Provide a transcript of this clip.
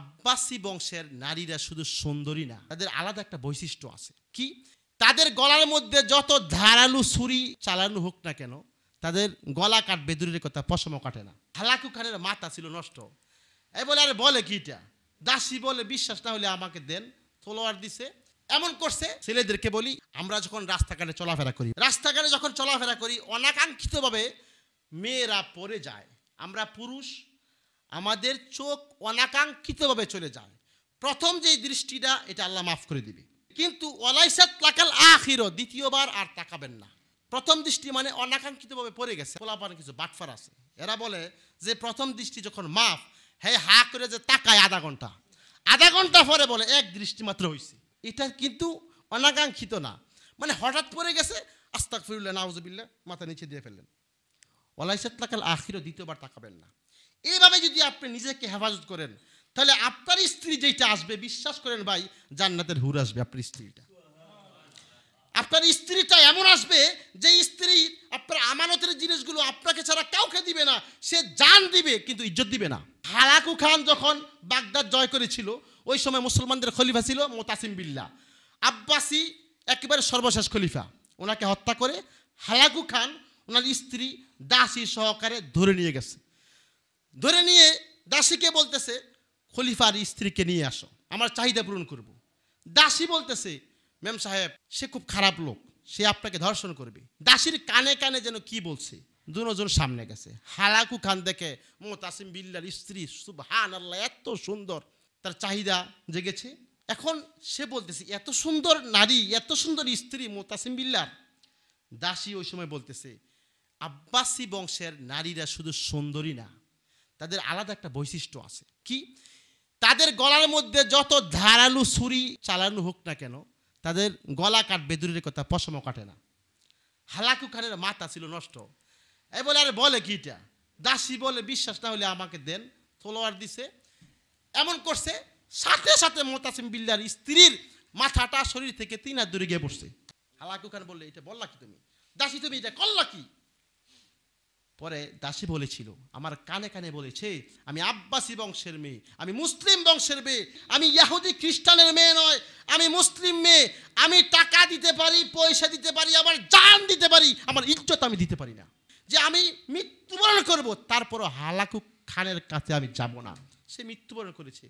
আব্বাসী বংশের নারীরা শুধু সুন্দরী না তাদের আলাদা একটা বৈশিষ্ট্য আছে কি তাদের গলার মধ্যে যত ধারালু ছুরি চালানো হোক না কেন তাদের গলা কাট বেদুরের কথা পশম কাটে না হালাকু খানের মাথা ছিল নষ্ট এ বলে আরে বলে কি এটা দাসী বলে বিশ্বাস না হলে আমাকে দেন তলোয়ার দিছে এমন করছে ছেলেদেরকে বলি আমরা যখন রাস্তাঘাটে চলাফেরা করি রাস্তাঘাটে যখন চলাফেরা করি অনাকাঙ্ক্ষিতভাবে মেয়েরা পরে যায় আমরা পুরুষ আমাদের চোখ অনাকাঙ্ক্ষিতভাবে চলে যায় প্রথম যে দৃষ্টিটা এটা আল্লাহ মাফ করে দিবে কিন্তু ওলাইসাত তাকাল দ্বিতীয়বার আর তাকাবেন না প্রথম দৃষ্টি মানে অনাকাঙ্ক্ষিতভাবে পড়ে গেছে পোলাপান কিছু বাটফার আছে এরা বলে যে প্রথম দৃষ্টি যখন মাফ হে হা করে যে তাকায় আধা ঘন্টা আধা ঘন্টা পরে বলে এক দৃষ্টি মাত্র হয়েছে এটা কিন্তু অনাকাঙ্ক্ষিত না মানে হঠাৎ পড়ে গেছে আস্তাক ফিরুল্লাহ নাউজবিল্লা মাথা নিচে দিয়ে ফেললেন ওলাইসাত তাকাল আখিরও দ্বিতীয়বার তাকাবেন না এইভাবে যদি আপনি নিজেকে হেফাজত করেন তাহলে আপনার স্ত্রী যেটা আসবে বিশ্বাস করেন ভাই জান্নাতের হুর আসবে আপনার স্ত্রীটা আপনার স্ত্রীটা এমন আসবে যে স্ত্রী আপনার আমানতের জিনিসগুলো আপনাকে ছাড়া কাউকে দিবে না সে জান দিবে কিন্তু ইজ্জত দিবে না হালাকু খান যখন বাগদাদ জয় করেছিল ওই সময় মুসলমানদের খলিফা ছিল মোতাসিম বিল্লা আব্বাসি একেবারে সর্বশেষ খলিফা ওনাকে হত্যা করে হালাকু খান ওনার স্ত্রী দাসী সহকারে ধরে নিয়ে গেছে ধরে নিয়ে দাসীকে বলতেছে খলিফার স্ত্রীকে নিয়ে আসো আমার চাহিদা পূরণ করব। দাসী বলতেছে ম্যাম সাহেব সে খুব খারাপ লোক সে আপনাকে ধর্ষণ করবে দাসীর কানে কানে যেন কি বলছে দুজন সামনে গেছে হালাকু খান দেখে মোতাসিম বিল্লার স্ত্রী সুবহান আল্লাহ এত সুন্দর তার চাহিদা জেগেছে এখন সে বলতেছে এত সুন্দর নারী এত সুন্দর স্ত্রী মোতাসিম বিল্লার দাসী ওই সময় বলতেছে আব্বাসী বংশের নারীরা শুধু সুন্দরী না তাদের আলাদা একটা বৈশিষ্ট্য আছে কি তাদের গলার মধ্যে যত ধারালু ছুরি চালানো হোক না কেন তাদের গলা কাটবে দূরের কথা পশমও কাটে না হালাকু খানের মাথা ছিল নষ্ট এ বলে আরে বলে কি এটা দাসী বলে বিশ্বাস না হলে আমাকে দেন তলোয়ার দিছে এমন করছে সাথে সাথে মোতাসিম বিল্লার স্ত্রীর মাথাটা শরীর থেকে তিন হাত দূরে গিয়ে বসছে হালাকু খান বললে এটা বললা কি তুমি দাসী তুমি এটা করলা কি পরে দাসী বলেছিল আমার কানে কানে বলেছে আমি আব্বাসী বংশের মেয়ে আমি মুসলিম বংশের মেয়ে আমি ইয়াহুদি খ্রিস্টানের মেয়ে নয় আমি মুসলিম মেয়ে আমি টাকা দিতে পারি পয়সা দিতে পারি আমার জান দিতে পারি আমার ইজ্জত আমি দিতে পারি না যে আমি মৃত্যুবরণ করব তারপরও হালাকু খানের কাছে আমি যাব না সে মৃত্যুবরণ করেছে